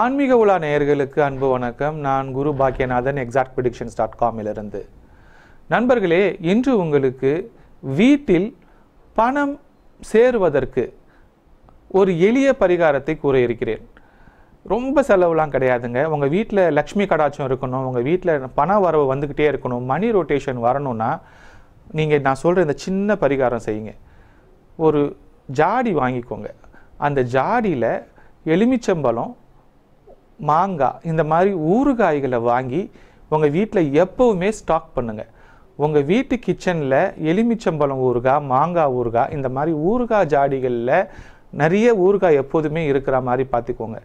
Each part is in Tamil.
ஆன்மீக உலா நேயர்களுக்கு அன்பு வணக்கம் நான் Guru Packiyanathan exact predictions dot காமிலிருந்து நண்பர்களே இன்று உங்களுக்கு வீட்டில் பணம் சேருவதற்கு ஒரு எளிய பரிகாரத்தை கூற இருக்கிறேன் ரொம்ப செலவுலாம் கிடையாதுங்க உங்கள் வீட்டில் லக்ஷ்மி கடாட்சம் இருக்கணும் உங்கள் வீட்டில் பண வரவு வந்துக்கிட்டே இருக்கணும் மணி ரொட்டேஷன் வரணும்னா நீங்கள் நான் சொல்கிற இந்த சின்ன பரிகாரம் செய்யுங்க ஒரு ஜாடி வாங்கிக்கோங்க அந்த ஜாடியில் எலுமிச்சம்பழம் மாங்காய் இந்த மாதிரி ஊறுகாய்களை வாங்கி உங்கள் வீட்டில் எப்போவுமே ஸ்டாக் பண்ணுங்கள் உங்கள் வீட்டு கிச்சனில் எலுமிச்சம்பழம் ஊறுகாய் மாங்காய் ஊறுகாய் இந்த மாதிரி ஊறுகாய் ஜாடிகளில் நிறைய ஊறுகாய் எப்போதுமே இருக்கிற மாதிரி பார்த்துக்கோங்க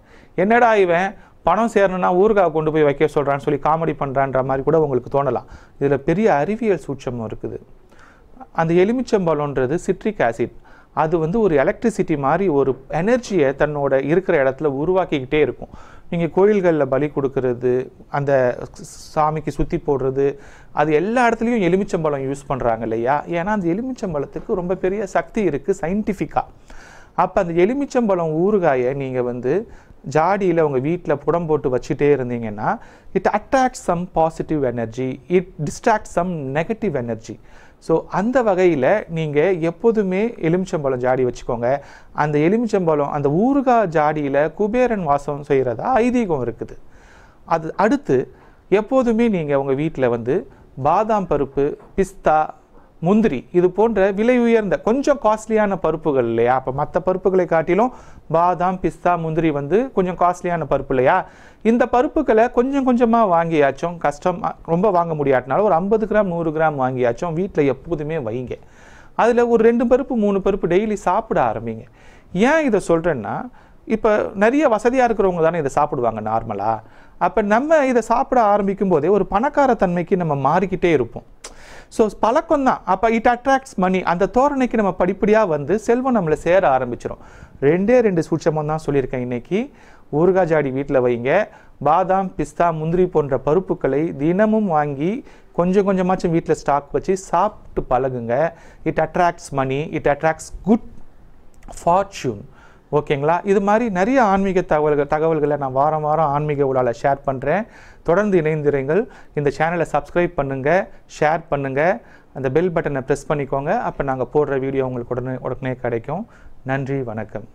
என்னடா இவன் பணம் சேரணும்னா ஊறுகாய் கொண்டு போய் வைக்க சொல்கிறான்னு சொல்லி காமெடி பண்ணுறான்ற மாதிரி கூட உங்களுக்கு தோணலாம் இதில் பெரிய அறிவியல் சூட்சமும் இருக்குது அந்த எலுமிச்சம்பழம்ன்றது சிட்ரிக் ஆசிட் அது வந்து ஒரு எலக்ட்ரிசிட்டி மாதிரி ஒரு எனர்ஜியை தன்னோட இருக்கிற இடத்துல உருவாக்கிக்கிட்டே இருக்கும் நீங்கள் கோயில்களில் பலி கொடுக்கறது அந்த சாமிக்கு சுற்றி போடுறது அது எல்லா இடத்துலையும் எலுமிச்சம்பழம் யூஸ் பண்ணுறாங்க இல்லையா ஏன்னா அந்த எலுமிச்சம்பழத்துக்கு ரொம்ப பெரிய சக்தி இருக்குது சயின்டிஃபிக்காக அப்போ அந்த எலுமிச்சம்பழம் ஊறுகாயை நீங்கள் வந்து ஜாடியில் உங்கள் வீட்டில் புடம் போட்டு வச்சுட்டே இருந்தீங்கன்னா it attract some positive energy it distract some negative energy so அந்த வகையில் நீங்கள் எப்போதுமே எலுமிச்சம்பழம் ஜாடி வச்சுக்கோங்க அந்த எலுமிச்சம்பழம் அந்த ஊறுகாய் ஜாடியில் குபேரன் வாசம் செய்கிறதா ஐதீகம் இருக்குது அது அடுத்து எப்போதுமே நீங்கள் உங்கள் வீட்டில் வந்து பாதாம் பருப்பு பிஸ்தா முந்திரி இது போன்ற விலை உயர்ந்த கொஞ்சம் காஸ்ட்லியான பருப்புகள் இல்லையா அப்போ மற்ற பருப்புகளை காட்டிலும் பாதாம் பிஸ்தா முந்திரி வந்து கொஞ்சம் காஸ்ட்லியான பருப்பு இல்லையா இந்த பருப்புகளை கொஞ்சம் கொஞ்சமாக வாங்கியாச்சும் கஷ்டம் ரொம்ப வாங்க முடியாட்டினாலும் ஒரு ஐம்பது கிராம் நூறு கிராம் வாங்கியாச்சும் வீட்டில் எப்போதுமே வைங்க அதில் ஒரு ரெண்டு பருப்பு மூணு பருப்பு டெய்லி சாப்பிட ஆரம்பிங்க ஏன் இதை சொல்கிறேன்னா இப்போ நிறைய வசதியாக இருக்கிறவங்க தானே இதை சாப்பிடுவாங்க நார்மலாக அப்போ நம்ம இதை சாப்பிட ஆரம்பிக்கும் போதே ஒரு பணக்கார தன்மைக்கு நம்ம மாறிக்கிட்டே இருப்போம் ஸோ பழக்கம் தான் அப்போ இட் அட்ராக்ட்ஸ் மணி அந்த தோரணைக்கு நம்ம படிப்படியாக வந்து செல்வம் நம்மளை சேர ஆரம்பிச்சிடும் ரெண்டே ரெண்டு சூட்சமம் தான் சொல்லியிருக்கேன் இன்னைக்கு ஊறுகாய் ஜாடி வீட்டில் வைங்க பாதாம் பிஸ்தா முந்திரி போன்ற பருப்புகளை தினமும் வாங்கி கொஞ்சம் கொஞ்சமாச்சும் வீட்டில் ஸ்டாக் வச்சு சாப்பிட்டு பழகுங்க it attracts money it attracts good fortune ஓகேங்களா இது மாதிரி நிறைய ஆன்மீக தகவல்கள் தகவல்களை நான் வாரம் வாரம் ஆன்மீக உலாவில் ஷேர் பண்ணுறேன் தொடர்ந்து இணைந்திருங்கள் இந்த சேனலை சப்ஸ்கிரைப் பண்ணுங்கள் ஷேர் பண்ணுங்கள் அந்த பெல் பட்டனை ப்ரெஸ் பண்ணிக்கோங்க அப்போ நாங்கள் போடுற வீடியோ உங்களுக்கு உடனே உடனே கிடைக்கும் நன்றி வணக்கம்